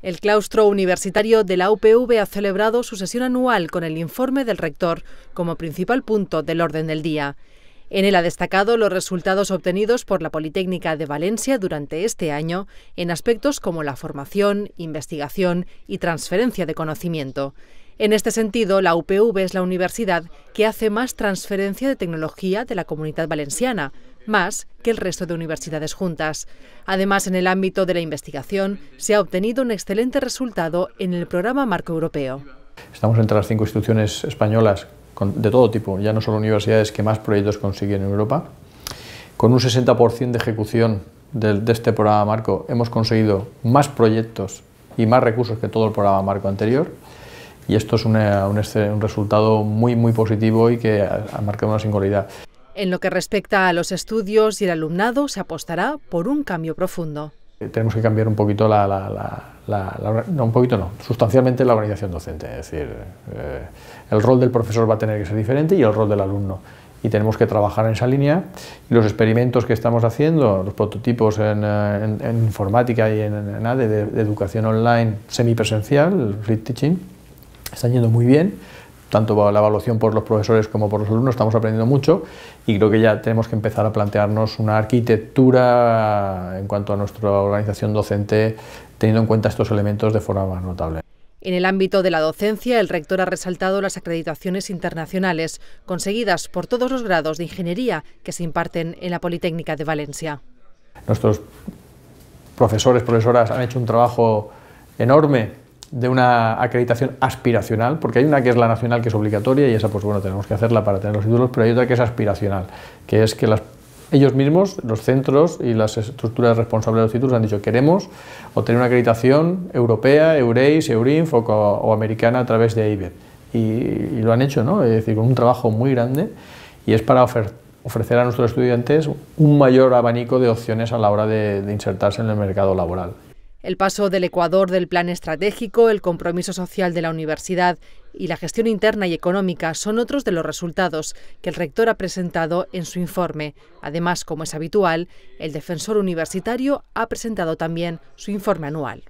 El claustro universitario de la UPV ha celebrado su sesión anual con el informe del rector como principal punto del orden del día. En él ha destacado los resultados obtenidos por la Politécnica de Valencia durante este año en aspectos como la formación, investigación y transferencia de conocimiento. En este sentido, la UPV es la universidad que hace más transferencia de tecnología de la comunidad valenciana, más que el resto de universidades juntas. Además, en el ámbito de la investigación, se ha obtenido un excelente resultado en el programa Marco Europeo. Estamos entre las cinco instituciones españolas de todo tipo, ya no solo universidades, que más proyectos consiguen en Europa. Con un 60% de ejecución de, este programa Marco hemos conseguido más proyectos y más recursos que todo el programa Marco anterior y esto es un, resultado muy muy positivo y que ha marcado una singularidad. En lo que respecta a los estudios y el alumnado, se apostará por un cambio profundo. Eh, tenemos que cambiar un poquito la, no, un poquito no, sustancialmente la organización docente. Es decir, eh, el rol del profesor va a tener que ser diferente y el rol del alumno y tenemos que trabajar en esa línea. Los experimentos que estamos haciendo, los prototipos en, eh, informática y en, de, educación online semipresencial, el Free Teaching, están yendo muy bien, tanto la evaluación por los profesores como por los alumnos, estamos aprendiendo mucho y creo que ya tenemos que empezar a plantearnos una arquitectura en cuanto a nuestra organización docente teniendo en cuenta estos elementos de forma más notable. En el ámbito de la docencia, el rector ha resaltado las acreditaciones internacionales conseguidas por todos los grados de ingeniería que se imparten en la Politécnica de Valencia. Nuestros profesores, profesoras han hecho un trabajo enorme de una acreditación aspiracional, porque hay una que es la nacional que es obligatoria y esa pues bueno, tenemos que hacerla para tener los títulos, pero hay otra que es aspiracional, que es que ellos mismos, los centros y las estructuras responsables de los títulos han dicho queremos obtener una acreditación europea, Eureis, Eurinf o, americana a través de IBEP. Y, lo han hecho, ¿no? Es decir, con un trabajo muy grande y es para ofrecer a nuestros estudiantes un mayor abanico de opciones a la hora de insertarse en el mercado laboral. El paso del Ecuador del plan estratégico, el compromiso social de la universidad y la gestión interna y económica son otros de los resultados que el rector ha presentado en su informe. Además, como es habitual, el defensor universitario ha presentado también su informe anual.